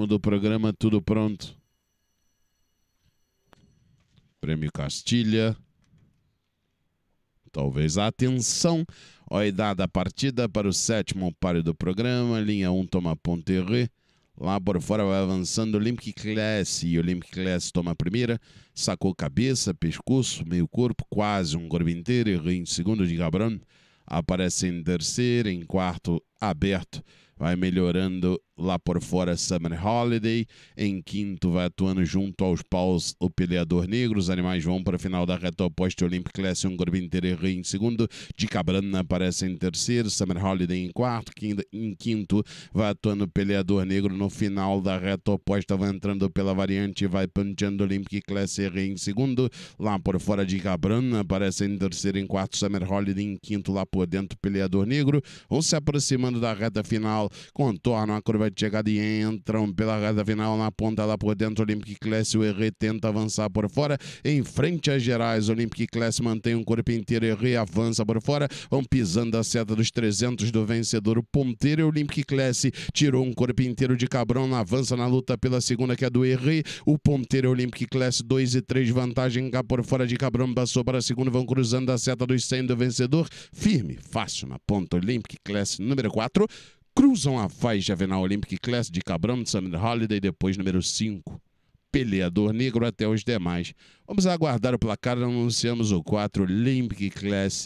ritmo do programa Tudo Pronto. Prêmio Castilha. Talvez a atenção é dada a partida para o sétimo páreo do programa. Linha 1 toma Ponterre. Lá por fora vai avançando Olympic Class. E Olympic Class toma a primeira. Sacou cabeça, pescoço, meio corpo, quase um corpo inteiro. em segundo de Gabrão. Aparece em terceiro, em quarto, aberto. Vai melhorando lá por fora Summer Holiday. Em quinto vai atuando junto aos paus o peleador negro. Os animais vão para a final da reta oposta Olympic Class um Gorbinterre em segundo. De Cabrana aparece em terceiro. Summer Holiday em quarto. em quinto vai atuando o peleador negro no final da reta oposta. Vai entrando pela variante vai panteando Olympic Class em segundo. Lá por fora de Cabrana aparece em terceiro. Em quarto Summer Holiday em quinto. Lá por dentro peleador negro. Vão se aproximando da reta final. Contornam a curva chegada e entram pela reta final na ponta lá por dentro. Olympic Class, o Herré tenta avançar por fora. Em frente às Gerais, Olympic Class mantém o corpo inteiro. Herré avança por fora. Vão pisando a seta dos 300 do vencedor. O ponteiro Olympic Class tirou um corpo inteiro de Cabrão. Avança na luta pela segunda, que é do Herré. O ponteiro Olympic Class 2 e 3. Vantagem cá por fora de Cabrão. Passou para a segunda. Vão cruzando a seta dos 100 do vencedor. Firme, fácil na ponta. Olympic Class número 4 cruzam a faixa Avenal Olympic Class de Cabral Summer Holiday, depois número 5. Peleador negro até os demais. Vamos aguardar o placar, anunciamos o 4 Olympic Class